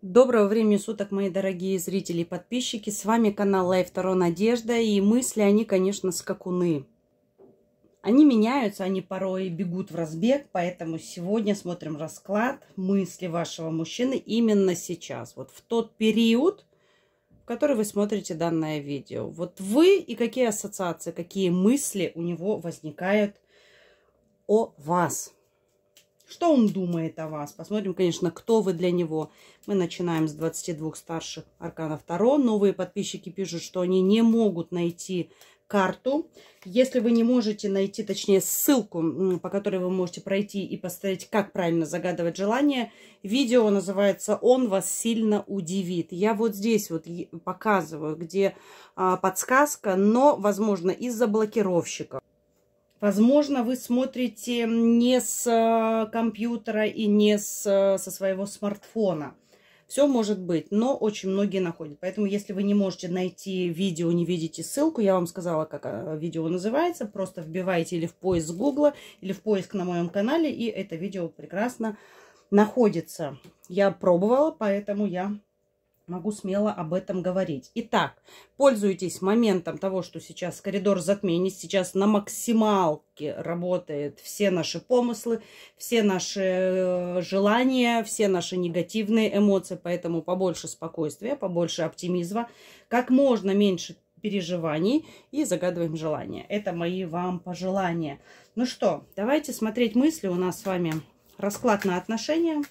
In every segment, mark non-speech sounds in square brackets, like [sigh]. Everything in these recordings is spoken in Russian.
Доброго времени суток, мои дорогие зрители и подписчики. С вами канал Life Таро Надежда. И мысли, они, конечно, скакуны. Они меняются, они порой бегут в разбег. Поэтому сегодня смотрим расклад мысли вашего мужчины именно сейчас. Вот в тот период, в который вы смотрите данное видео. Вот вы и какие ассоциации, какие мысли у него возникают о вас. Что он думает о вас? Посмотрим, конечно, кто вы для него. Мы начинаем с 22 старших арканов Таро. Новые подписчики пишут, что они не могут найти карту. Если вы не можете найти, точнее, ссылку, по которой вы можете пройти и посмотреть, как правильно загадывать желание, видео называется «Он вас сильно удивит». Я вот здесь вот показываю, где а, подсказка, но, возможно, из-за блокировщиков Возможно, вы смотрите не с э, компьютера и не с, э, со своего смартфона. Все может быть, но очень многие находят. Поэтому, если вы не можете найти видео, не видите ссылку, я вам сказала, как э, видео называется, просто вбивайте или в поиск Гугла, или в поиск на моем канале, и это видео прекрасно находится. Я пробовала, поэтому я могу смело об этом говорить. Итак, пользуйтесь моментом того, что сейчас коридор затмений, сейчас на максималке работает все наши помыслы, все наши э, желания, все наши негативные эмоции, поэтому побольше спокойствия, побольше оптимизма, как можно меньше переживаний и загадываем желания. Это мои вам пожелания. Ну что, давайте смотреть мысли. У нас с вами расклад на отношения.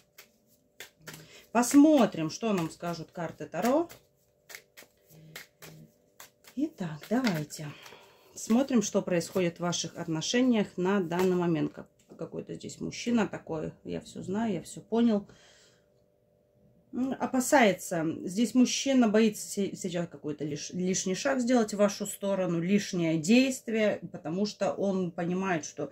Посмотрим, что нам скажут карты Таро. Итак, давайте смотрим, что происходит в ваших отношениях на данный момент. Как, какой-то здесь мужчина такой, я все знаю, я все понял. Опасается. Здесь мужчина боится сейчас какой-то лиш, лишний шаг сделать в вашу сторону, лишнее действие, потому что он понимает, что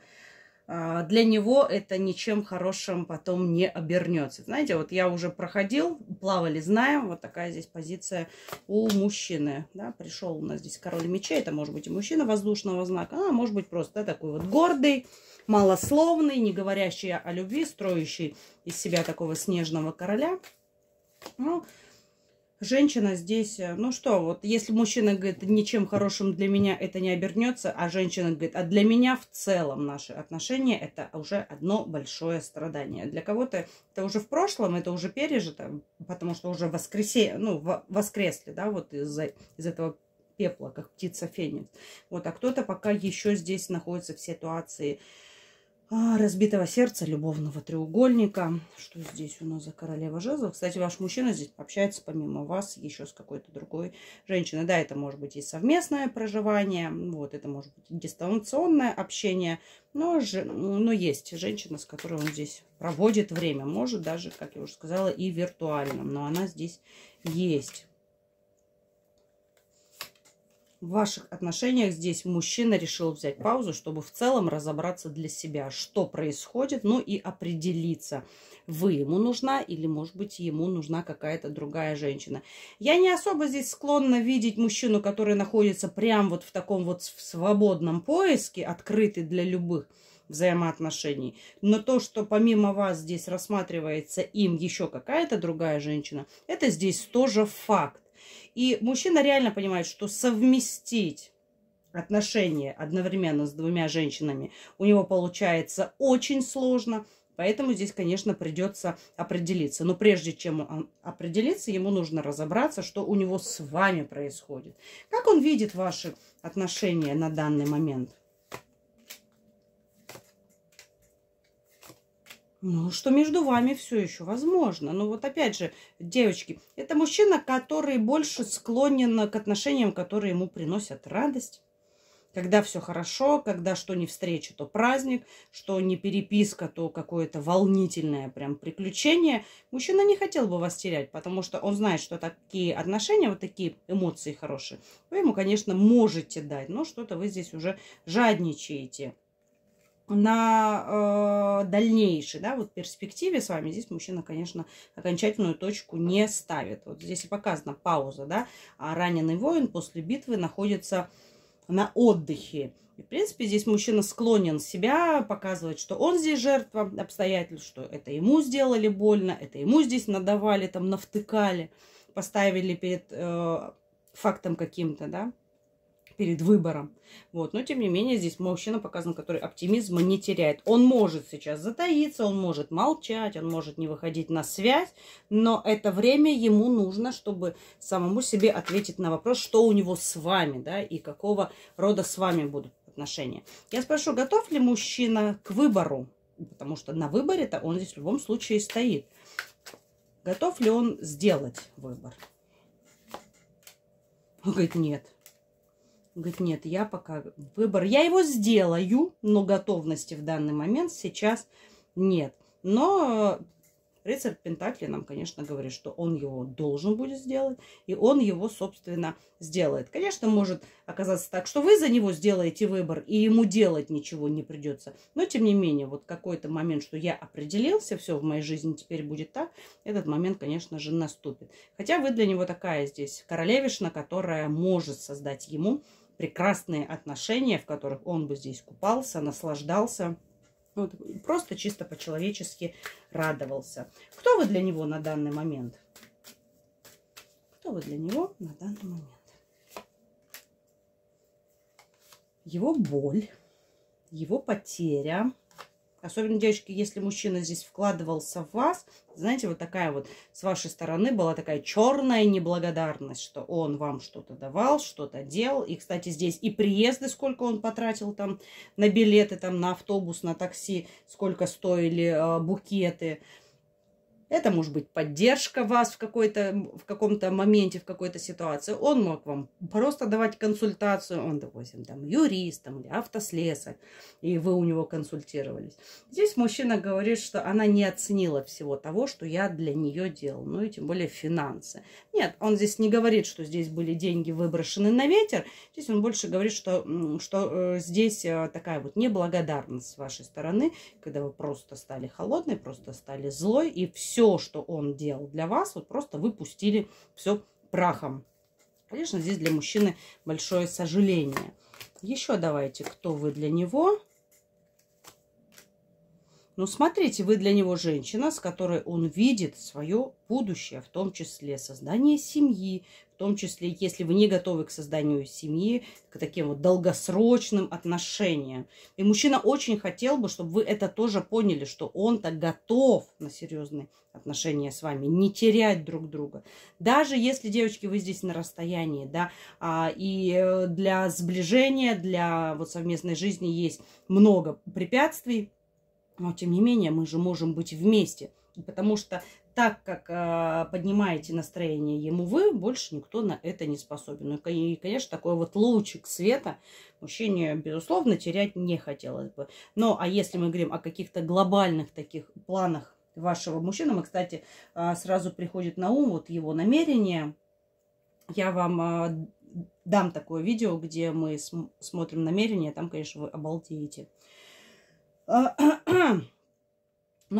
а, для него это ничем хорошим потом не обернется. Знаете, вот я уже проходил, плавали, знаем, вот такая здесь позиция у мужчины. Да? Пришел у нас здесь король мечей, это может быть и мужчина воздушного знака, а может быть просто да, такой вот гордый, малословный, не говорящий о любви, строящий из себя такого снежного короля. Ну, женщина здесь, э, ну что, вот если мужчина говорит, ничем хорошим для меня это не обернется, а женщина говорит, а для меня в целом наши отношения это уже одно большое страдание. Для кого-то это уже в прошлом, это уже пережито, потому что уже воскресе, ну, воскресли, да, вот из, за из этого пепла, как птица феникс. Вот, а кто-то пока еще здесь находится в ситуации, а, разбитого сердца, любовного треугольника. Что здесь у нас за королева жезлов? Кстати, ваш мужчина здесь общается помимо вас еще с какой-то другой женщиной. Да, это может быть и совместное проживание, вот это может быть дистанционное общение, но, же, но есть женщина, с которой он здесь проводит время. Может даже, как я уже сказала, и виртуально, но она здесь есть в ваших отношениях здесь мужчина решил взять паузу, чтобы в целом разобраться для себя, что происходит, ну и определиться, вы ему нужна или, может быть, ему нужна какая-то другая женщина. Я не особо здесь склонна видеть мужчину, который находится прям вот в таком вот свободном поиске, открытый для любых взаимоотношений. Но то, что помимо вас здесь рассматривается им еще какая-то другая женщина, это здесь тоже факт. И мужчина реально понимает, что совместить отношения одновременно с двумя женщинами у него получается очень сложно. Поэтому здесь, конечно, придется определиться. Но прежде чем он определиться, ему нужно разобраться, что у него с вами происходит. Как он видит ваши отношения на данный момент? ну, что между вами все еще возможно. Но ну, вот опять же, девочки, это мужчина, который больше склонен к отношениям, которые ему приносят радость. Когда все хорошо, когда что не встреча, то праздник, что не переписка, то какое-то волнительное прям приключение. Мужчина не хотел бы вас терять, потому что он знает, что такие отношения, вот такие эмоции хорошие, вы ему, конечно, можете дать, но что-то вы здесь уже жадничаете на э, дальнейшей да, вот перспективе с вами здесь мужчина, конечно, окончательную точку не ставит. Вот здесь и показана пауза, да, а раненый воин после битвы находится на отдыхе. И, в принципе, здесь мужчина склонен себя показывать, что он здесь жертва обстоятельств, что это ему сделали больно, это ему здесь надавали, там, навтыкали, поставили перед э, фактом каким-то, да, перед выбором. Вот. Но, тем не менее, здесь мужчина показан, который оптимизма не теряет. Он может сейчас затаиться, он может молчать, он может не выходить на связь, но это время ему нужно, чтобы самому себе ответить на вопрос, что у него с вами, да, и какого рода с вами будут отношения. Я спрошу, готов ли мужчина к выбору? Потому что на выборе-то он здесь в любом случае стоит. Готов ли он сделать выбор? Он говорит, нет говорит, нет, я пока выбор, я его сделаю, но готовности в данный момент сейчас нет. Но рыцарь Пентакли нам, конечно, говорит, что он его должен будет сделать, и он его, собственно, сделает. Конечно, может оказаться так, что вы за него сделаете выбор, и ему делать ничего не придется. Но, тем не менее, вот какой-то момент, что я определился, все в моей жизни теперь будет так, этот момент, конечно же, наступит. Хотя вы для него такая здесь королевишна, которая может создать ему прекрасные отношения, в которых он бы здесь купался, наслаждался, ну, вот, просто чисто по-человечески радовался. Кто вы для него на данный момент? Кто вы для него на данный момент? Его боль, его потеря – Особенно, девочки, если мужчина здесь вкладывался в вас, знаете, вот такая вот с вашей стороны была такая черная неблагодарность, что он вам что-то давал, что-то делал. И, кстати, здесь и приезды, сколько он потратил там на билеты, там на автобус, на такси, сколько стоили э, букеты – это может быть поддержка вас в, какой-то, в каком-то моменте, в какой-то ситуации. Он мог вам просто давать консультацию. Он, допустим, там юрист там, или автослесарь, и вы у него консультировались. Здесь мужчина говорит, что она не оценила всего того, что я для нее делал. Ну и тем более финансы. Нет, он здесь не говорит, что здесь были деньги выброшены на ветер. Здесь он больше говорит, что, что э, здесь э, такая вот неблагодарность с вашей стороны, когда вы просто стали холодной, просто стали злой и все все, что он делал для вас, вот просто выпустили все прахом. Конечно, здесь для мужчины большое сожаление. Еще давайте, кто вы для него – ну, смотрите, вы для него женщина, с которой он видит свое будущее, в том числе создание семьи, в том числе, если вы не готовы к созданию семьи, к таким вот долгосрочным отношениям. И мужчина очень хотел бы, чтобы вы это тоже поняли, что он-то готов на серьезные отношения с вами, не терять друг друга. Даже если, девочки, вы здесь на расстоянии, да, а, и э, для сближения, для вот совместной жизни есть много препятствий, но, тем не менее, мы же можем быть вместе. Потому что так как э, поднимаете настроение ему вы, больше никто на это не способен. Ну, и, конечно, такой вот лучик света мужчине, безусловно, терять не хотелось бы. Но, а если мы говорим о каких-то глобальных таких планах вашего мужчины, мы, кстати, э, сразу приходит на ум вот его намерение. Я вам э, дам такое видео, где мы см смотрим намерение, там, конечно, вы обалдеете. [clears throat] Но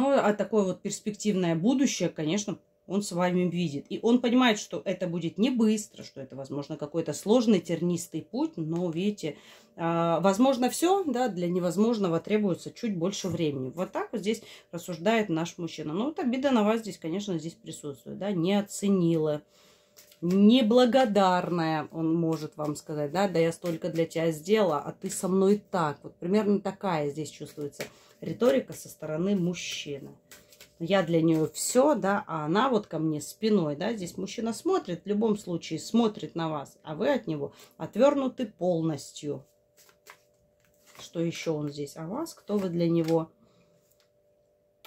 а такое вот перспективное будущее, конечно, он с вами видит. И он понимает, что это будет не быстро, что это, возможно, какой-то сложный, тернистый путь, но, видите, а, возможно все, да, для невозможного требуется чуть больше времени. Вот так вот здесь рассуждает наш мужчина. Ну, вот обида на вас здесь, конечно, здесь присутствует, да, не оценила неблагодарная, он может вам сказать, да, да я столько для тебя сделала, а ты со мной так. Вот примерно такая здесь чувствуется риторика со стороны мужчины. Я для нее все, да, а она вот ко мне спиной, да, здесь мужчина смотрит, в любом случае смотрит на вас, а вы от него отвернуты полностью. Что еще он здесь о «А вас, кто вы для него,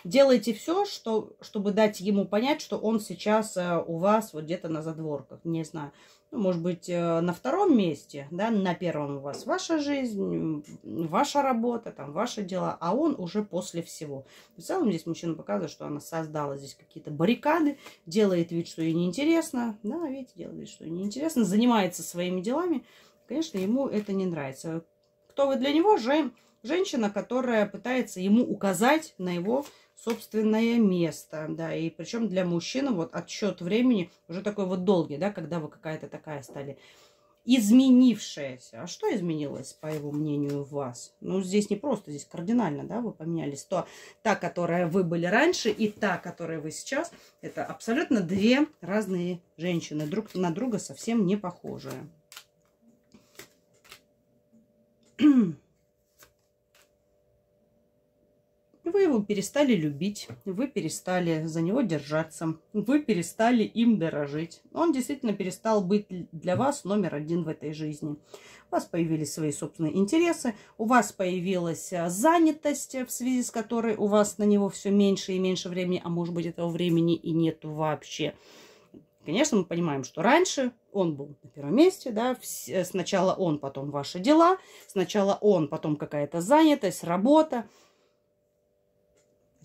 делайте все, что, чтобы дать ему понять, что он сейчас э, у вас вот где-то на задворках, не знаю. Ну, может быть, э, на втором месте, да, на первом у вас ваша жизнь, ваша работа, там, ваши дела, а он уже после всего. В целом здесь мужчина показывает, что она создала здесь какие-то баррикады, делает вид, что ей неинтересно, да, видите, делает вид, что ей неинтересно, занимается своими делами. Конечно, ему это не нравится. Кто вы для него? же женщина, которая пытается ему указать на его собственное место, да, и причем для мужчины вот отсчет времени уже такой вот долгий, да, когда вы какая-то такая стали изменившаяся. А что изменилось, по его мнению, в вас? Ну, здесь не просто, здесь кардинально, да, вы поменялись. То, та, которая вы были раньше, и та, которая вы сейчас, это абсолютно две разные женщины, друг на друга совсем не похожие. Вы его перестали любить, вы перестали за него держаться, вы перестали им дорожить. Он действительно перестал быть для вас номер один в этой жизни. У вас появились свои собственные интересы, у вас появилась а, занятость, в связи с которой у вас на него все меньше и меньше времени, а может быть этого времени и нет вообще. Конечно, мы понимаем, что раньше он был на первом месте, да, э, сначала он, потом ваши дела, сначала он, потом какая-то занятость, работа –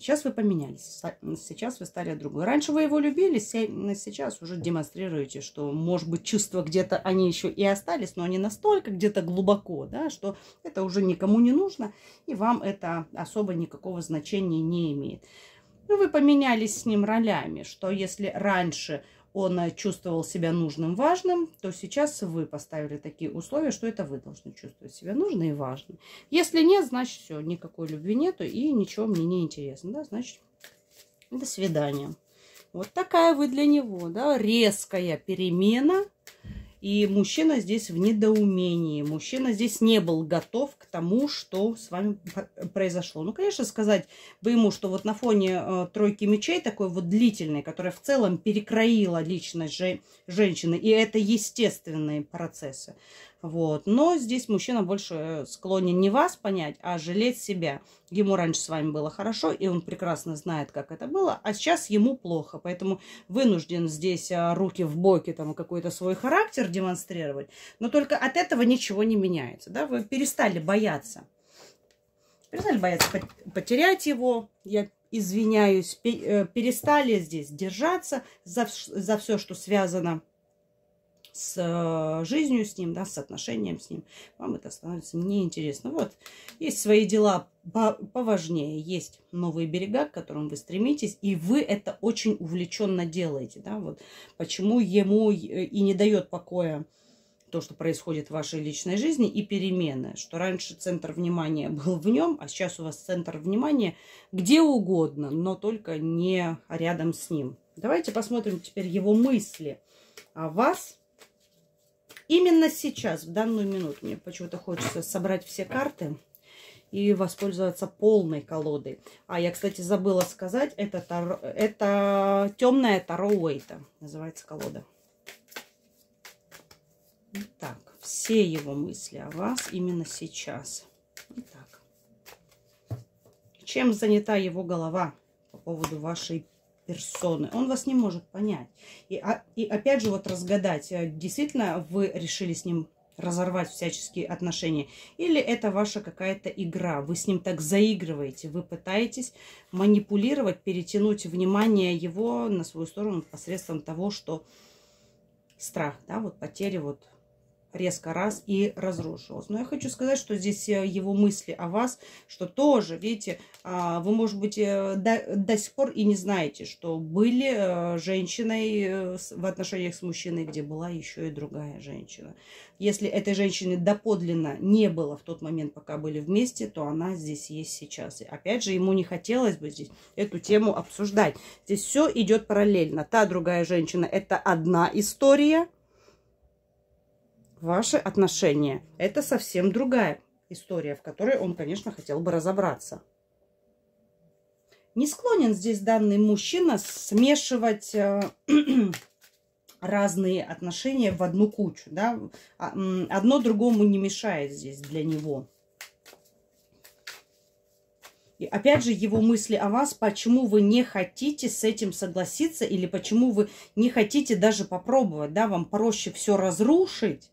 Сейчас вы поменялись, сейчас вы стали другой. Раньше вы его любили, сейчас уже демонстрируете, что, может быть, чувства где-то, они еще и остались, но они настолько где-то глубоко, да, что это уже никому не нужно, и вам это особо никакого значения не имеет. Ну, вы поменялись с ним ролями, что если раньше он э, чувствовал себя нужным, важным, то сейчас вы поставили такие условия, что это вы должны чувствовать себя нужным и важным. Если нет, значит все, никакой любви нету и ничего мне не интересно, да, значит до свидания. Вот такая вы для него, да, резкая перемена – и мужчина здесь в недоумении. Мужчина здесь не был готов к тому, что с вами произошло. Ну, конечно, сказать бы ему, что вот на фоне э, тройки мечей, такой вот длительной, которая в целом перекроила личность же, женщины, и это естественные процессы, вот. Но здесь мужчина больше склонен не вас понять, а жалеть себя. Ему раньше с вами было хорошо, и он прекрасно знает, как это было, а сейчас ему плохо. Поэтому вынужден здесь а, руки в боки, там какой-то свой характер демонстрировать. Но только от этого ничего не меняется. Да? Вы перестали бояться. Перестали бояться потерять его. Я извиняюсь. Э, перестали здесь держаться за, за все, что связано с с э, жизнью с ним, да, с отношением с ним, вам это становится неинтересно. Вот, есть свои дела поважнее, есть новые берега, к которым вы стремитесь, и вы это очень увлеченно делаете, да, вот почему ему э, и не дает покоя то, что происходит в вашей личной жизни, и перемены, что раньше центр внимания [laughs] был в нем, а сейчас у вас центр внимания где угодно, но только не рядом с ним. Давайте посмотрим теперь его мысли о вас – Именно сейчас, в данную минуту, мне почему-то хочется собрать все карты и воспользоваться полной колодой. А я, кстати, забыла сказать, это, таро, это темная Таро Уэйта, называется колода. Итак, все его мысли о вас именно сейчас. Итак, чем занята его голова по поводу вашей персоны. Он вас не может понять. И, а, и опять же вот разгадать, э, действительно вы решили с ним разорвать всяческие отношения. Или это ваша какая-то игра. Вы с ним так заигрываете. Вы пытаетесь манипулировать, перетянуть внимание его на свою сторону посредством того, что страх, да, вот потери вот резко раз и разрушилось. Но я хочу сказать, что здесь э, его мысли о вас, что тоже, видите, а, вы, может быть, э, до, до сих пор и не знаете, что были э, женщиной в отношениях с мужчиной, где была еще и другая женщина. Если этой женщины доподлинно не было в тот момент, пока были вместе, то она здесь есть сейчас. И опять же, ему не хотелось бы здесь эту тему обсуждать. Здесь все идет параллельно. Та другая женщина – это одна история, ваши отношения. Это совсем другая история, в которой он, конечно, хотел бы разобраться. Не склонен здесь данный мужчина смешивать э, [clears throat] разные отношения в одну кучу. Да? А, одно другому не мешает здесь для него. И опять же, его мысли о вас, почему вы не хотите с этим согласиться или почему вы не хотите даже попробовать, да, вам проще все разрушить,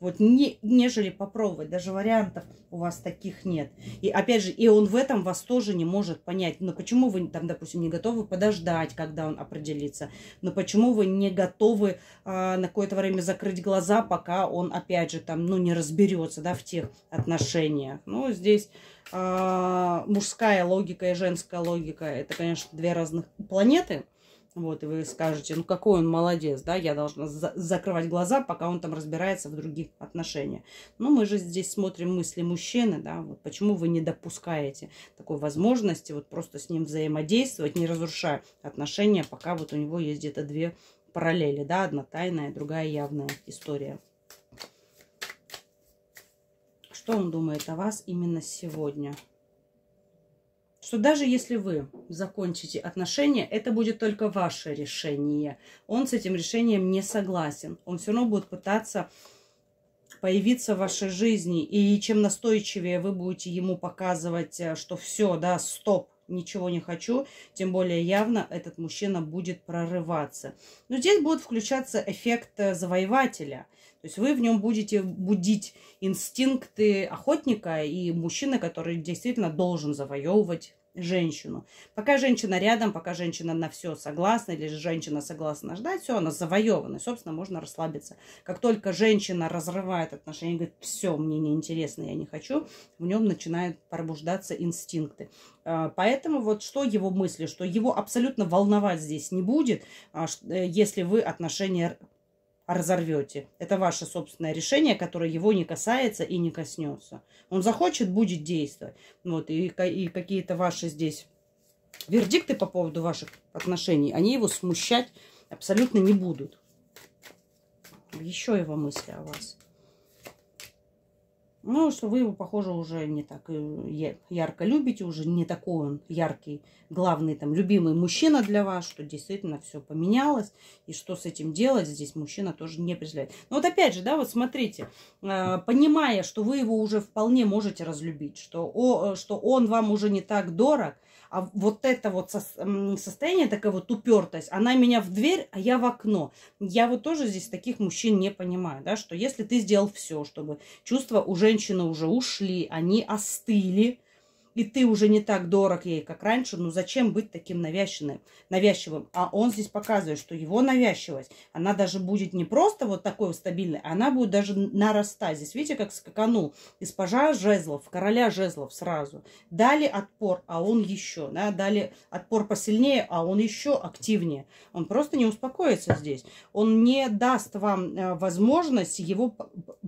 вот не, нежели попробовать. Даже вариантов у вас таких нет. И опять же, и он в этом вас тоже не может понять. Но почему вы там, допустим, не готовы подождать, когда он определится? Но почему вы не готовы а, на какое-то время закрыть глаза, пока он опять же там, ну, не разберется, да, в тех отношениях? Ну, здесь а, мужская логика и женская логика, это, конечно, две разных планеты. Вот, и вы скажете, ну какой он молодец, да, я должна за закрывать глаза, пока он там разбирается в других отношениях. Но ну, мы же здесь смотрим мысли мужчины, да, вот почему вы не допускаете такой возможности вот просто с ним взаимодействовать, не разрушая отношения, пока вот у него есть где-то две параллели, да, одна тайная, другая явная история. Что он думает о вас именно сегодня? что даже если вы закончите отношения, это будет только ваше решение. Он с этим решением не согласен. Он все равно будет пытаться появиться в вашей жизни. И чем настойчивее вы будете ему показывать, э, что все, да, стоп, ничего не хочу, тем более явно этот мужчина будет прорываться. Но здесь будет включаться эффект э, завоевателя – то есть вы в нем будете будить инстинкты охотника и мужчины, который действительно должен завоевывать женщину. Пока женщина рядом, пока женщина на все согласна, или женщина согласна ждать, все, она завоевана, и, собственно, можно расслабиться. Как только женщина разрывает отношения, говорит, все, мне неинтересно, я не хочу, в нем начинают пробуждаться инстинкты. А, поэтому вот что его мысли, что его абсолютно волновать здесь не будет, а, э, если вы отношения разорвете. Это ваше собственное решение, которое его не касается и не коснется. Он захочет, будет действовать. Вот, и, и какие-то ваши здесь вердикты по поводу ваших отношений, они его смущать абсолютно не будут. Еще его мысли о вас. Ну, что вы его, похоже, уже не так э, ярко любите, уже не такой он яркий, главный, там, любимый мужчина для вас, что действительно все поменялось, и что с этим делать, здесь мужчина тоже не определяет. Но вот опять же, да, вот смотрите, а, понимая, что вы его уже вполне можете разлюбить, что, о, э, что он вам уже не так дорог, а вот это вот состояние, а такая вот упертость, она меня в дверь, а я в окно. Я вот тоже здесь таких мужчин не понимаю, да, что если ты сделал все, чтобы чувства у женщины уже ушли, они остыли, и ты уже не так дорог ей, как раньше, ну зачем быть таким навязчивым? навязчивым? А он здесь показывает, что его навязчивость, она даже будет не просто вот такой стабильной, она будет даже нарастать. Здесь видите, как скаканул из пажа жезлов, короля жезлов сразу. Дали отпор, а он еще, да, дали отпор посильнее, а он еще активнее. Он просто не успокоится здесь. Он не даст вам э, возможность его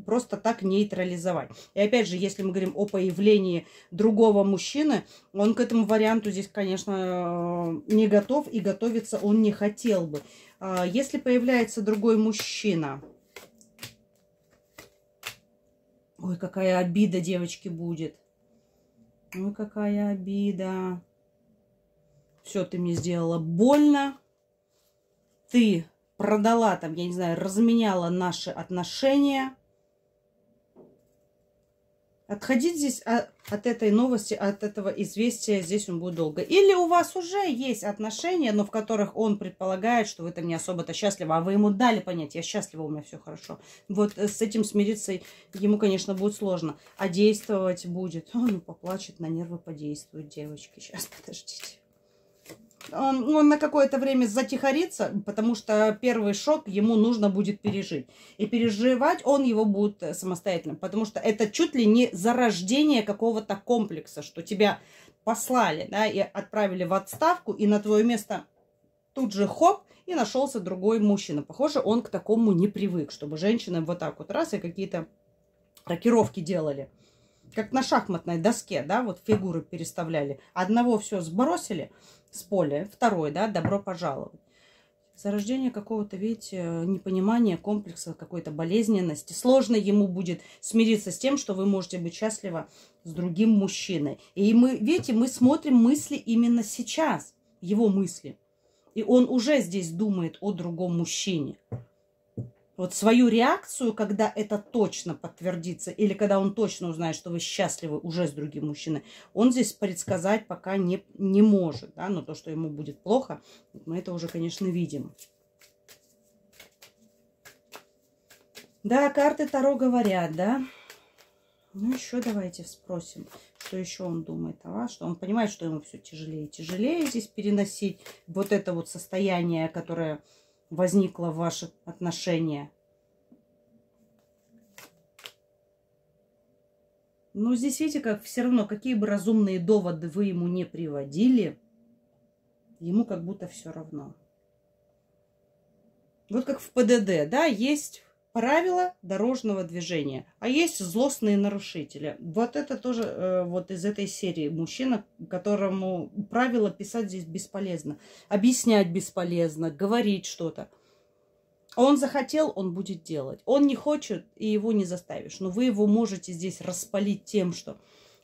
просто так нейтрализовать. И опять же, если мы говорим о появлении другого мужчины, мужчины, он к этому варианту здесь, конечно, э, не готов и готовиться он не хотел бы. А, если появляется другой мужчина, ой, какая обида девочки будет. Ой, какая обида. Все, ты мне сделала больно. Ты продала там, я не знаю, разменяла наши отношения Отходить здесь от, этой новости, от этого известия здесь он будет долго. Или у вас уже есть отношения, но в которых он предполагает, что вы там не особо-то счастливы, а вы ему дали понять, я счастлива, у меня все хорошо. Вот э, с этим смириться ему, конечно, будет сложно. А действовать будет. Он ну, поплачет, на нервы подействует, девочки. Сейчас, подождите он, он на какое-то время затихарится, потому что первый шок ему нужно будет пережить. И переживать он его будет э, самостоятельно, потому что это чуть ли не зарождение какого-то комплекса, что тебя послали, да, и отправили в отставку, и на твое место тут же хоп, и нашелся другой мужчина. Похоже, он к такому не привык, чтобы женщины вот так вот раз и какие-то рокировки делали. Как на шахматной доске, да, вот фигуры переставляли. Одного все сбросили, с поля. Второй, да, добро пожаловать. Зарождение какого-то, видите, непонимания, комплекса, какой-то болезненности. Сложно ему будет смириться с тем, что вы можете быть счастливы с другим мужчиной. И мы, видите, мы смотрим мысли именно сейчас, его мысли. И он уже здесь думает о другом мужчине вот свою реакцию, когда это точно подтвердится, или когда он точно узнает, что вы счастливы уже с другим мужчиной, он здесь предсказать пока не, не может. Да? Но то, что ему будет плохо, мы это уже, конечно, видим. Да, карты Таро говорят, да. Ну, еще давайте спросим, что еще он думает о а, вас, что он понимает, что ему все тяжелее и тяжелее здесь переносить. Вот это вот состояние, которое возникло в ваших отношениях. Но здесь, видите, как все равно, какие бы разумные доводы вы ему не приводили, ему как будто все равно. Вот как в ПДД, да, есть правила дорожного движения, а есть злостные нарушители. Вот это тоже э, вот из этой серии мужчина, которому правила писать здесь бесполезно, объяснять бесполезно, говорить что-то. Он захотел, он будет делать. Он не хочет, и его не заставишь. Но вы его можете здесь распалить тем, что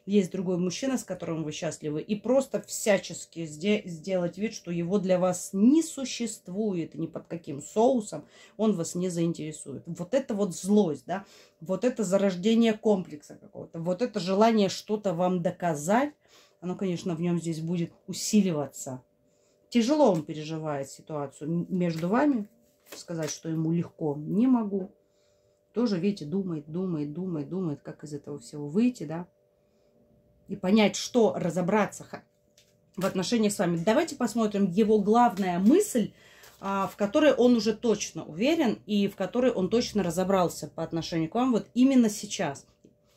есть другой мужчина, с которым вы счастливы, и просто всячески сделать вид, что его для вас не существует, ни под каким соусом он вас не заинтересует. Вот это вот злость, да, вот это зарождение комплекса какого-то, вот это желание что-то вам доказать, оно, конечно, в нем здесь будет усиливаться. Тяжело он переживает ситуацию между вами, сказать, что ему легко, не могу. Тоже, видите, думает, думает, думает, думает, как из этого всего выйти, да и понять, что разобраться в отношениях с вами. Давайте посмотрим его главная мысль, а, в которой он уже точно уверен и в которой он точно разобрался по отношению к вам вот именно сейчас,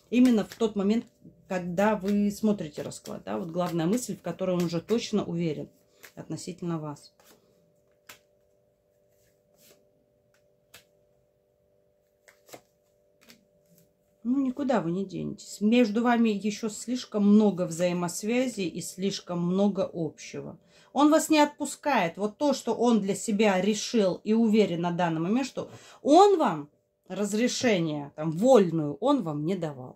именно в тот момент, когда вы смотрите расклад. Да? Вот главная мысль, в которой он уже точно уверен относительно вас. Ну, никуда вы не денетесь. Между вами еще слишком много взаимосвязи и слишком много общего. Он вас не отпускает. Вот то, что он для себя решил и уверен на данный момент, что он вам разрешение, там, вольную, он вам не давал.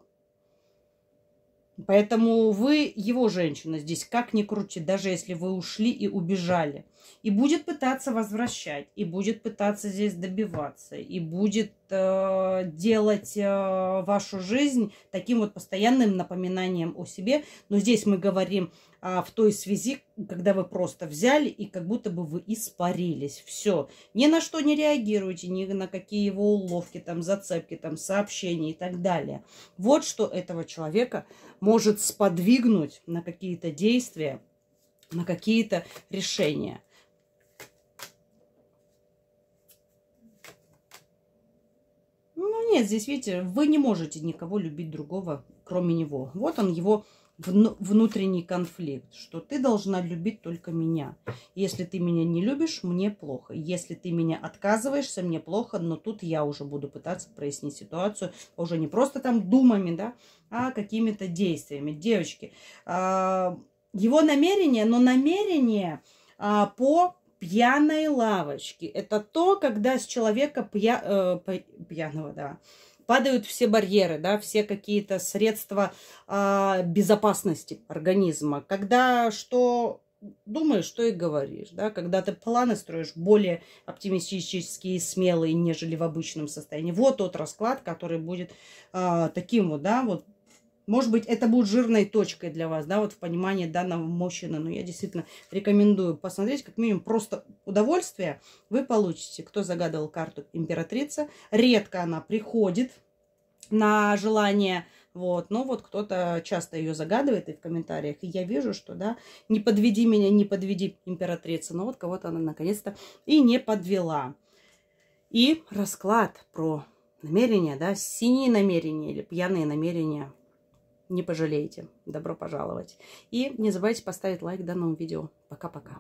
Поэтому вы его женщина здесь, как ни крути, даже если вы ушли и убежали. И будет пытаться возвращать, и будет пытаться здесь добиваться, и будет э, делать э, вашу жизнь таким вот постоянным напоминанием о себе. Но здесь мы говорим а, в той связи, когда вы просто взяли и как будто бы вы испарились. Все. Ни на что не реагируете, ни на какие его уловки, там, зацепки, там, сообщения и так далее. Вот что этого человека может сподвигнуть на какие-то действия, на какие-то решения. Ну нет, здесь, видите, вы не можете никого любить другого, кроме него. Вот он, его внутренний конфликт, что ты должна любить только меня. Если ты меня не любишь, мне плохо. Если ты меня отказываешься, мне плохо, но тут я уже буду пытаться прояснить ситуацию уже не просто там думами, да, а какими-то действиями. Девочки, а, его намерение, но намерение а, по пьяной лавочке. Это то, когда с человека пья... Э, пьяного, да, падают все барьеры, да, все какие-то средства э, безопасности организма. Когда что думаешь, что и говоришь, да, когда ты планы строишь более оптимистические смелые, нежели в обычном состоянии. Вот тот расклад, который будет э, таким вот, да, вот может быть, это будет жирной точкой для вас, да, вот в понимании данного мужчины. Но я действительно рекомендую посмотреть, как минимум, просто удовольствие вы получите. Кто загадывал карту императрица, редко она приходит на желание, вот, но вот кто-то часто ее загадывает и в комментариях, и я вижу, что, да, не подведи меня, не подведи императрица, но вот кого-то она наконец-то и не подвела. И расклад про намерения, да, синие намерения или пьяные намерения не пожалеете. Добро пожаловать. И не забывайте поставить лайк данному видео. Пока-пока.